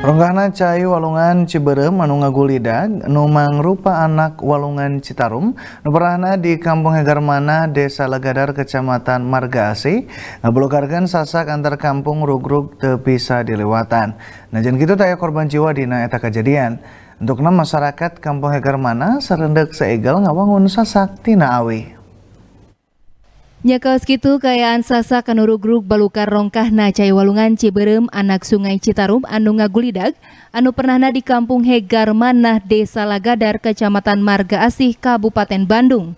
Ronggahna cai walungan Ciberem anu ngagulidag nu mangrupa anak walungan Citarum nu di Kampung Hegarmana Desa Legadar Kecamatan Margasi Asih ngablogarkeun sasak antar kampung rugrug teu bisa dilewatan. Nah jeung kitu taya korban jiwa dina eta kejadian. Untuk masyarakat Kampung Hegarmana serendek seegal ngawangun sasak tina awi. Nyakaos gitu kayaan sasa kanurugruk balukar rongkah cai walungan Ciberem anak sungai Citarum anu ngagulidag anu pernahna di kampung Hegar Manah Desa Lagadar Kecamatan Marga Asih Kabupaten Bandung.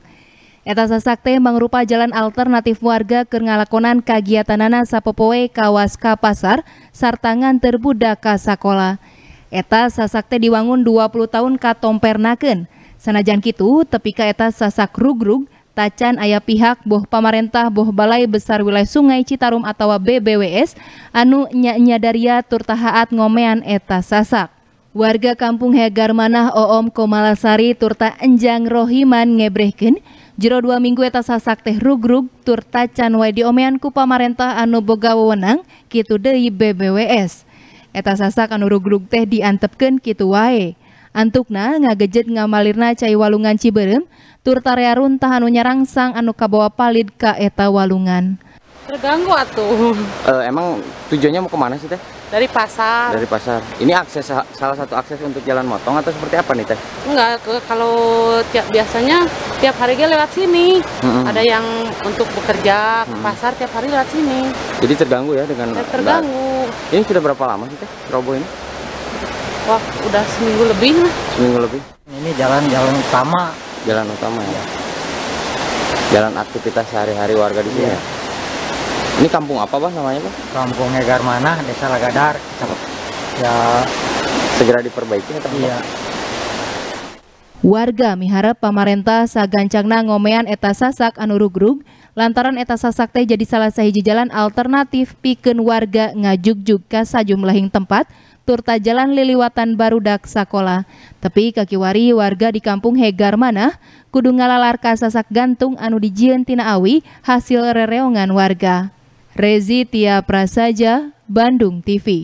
Eta sasakte mangrupa jalan alternatif warga ke ngalakonan kagiatanana sapopoe kawas ka pasar sarta nganter budak ka sakola. Eta sasakte diwangun 20 tahun ka tompernakeun. Sanajan kitu tepi ka eta sasak rugrug Tacan ayah pihak boh pemerintah boh balai besar wilayah sungai Citarum atau BBWS anu nyadaria turtahaat ngomean eta sasak. Warga kampung Hegar Manah Oom Komalasari turta enjang rohiman ngebrehken jero dua minggu eta sasak teh rugrug turta can wae diomean ku pamarentah anu boga wewenang kitu deui BBWS. Eta sasak anu rugrug teh diantepkeun kitu wae. Antukna ngagejet ngamalirna cai walungan Ciberem, turtarea runtah anu nyarangsang anu kabawa palid ka eta walungan. Terganggu atuh. Uh, emang tujuannya mau kemana sih teh? Dari pasar. Dari pasar. Ini akses salah satu akses untuk jalan motong atau seperti apa nih teh? Enggak, kalau tiap biasanya tiap hari dia lewat sini. -hmm. Ada yang untuk bekerja -hmm. pasar tiap hari lewat sini. Jadi terganggu ya dengan. Terganggu. Ini sudah berapa lama sih teh robo ini? Wah, udah seminggu lebih lah. Seminggu lebih. Ini jalan-jalan utama. Jalan utama ya. Jalan aktivitas sehari-hari warga di sini. Iya. Ya? Ini kampung apa, bang namanya, bang? Kampung Egarmanah, Desa Lagadar. Ya segera diperbaiki atau ya, Iya. Warga miharep pemerintah sagancangna ngomean eta sasak Anurugrug lantaran eta sasak teh jadi salah sahiji jalan alternatif piken warga ngajuk-juk ka sajumlahing tempat Turta Jalan Liliwatan dak Sakola. tapi kakiwari warga di kampung Hegar mana, kudu ngalalar kasasak gantung anu di tina awi hasil rereongan warga. Rezi Tia Prasaja, Bandung TV.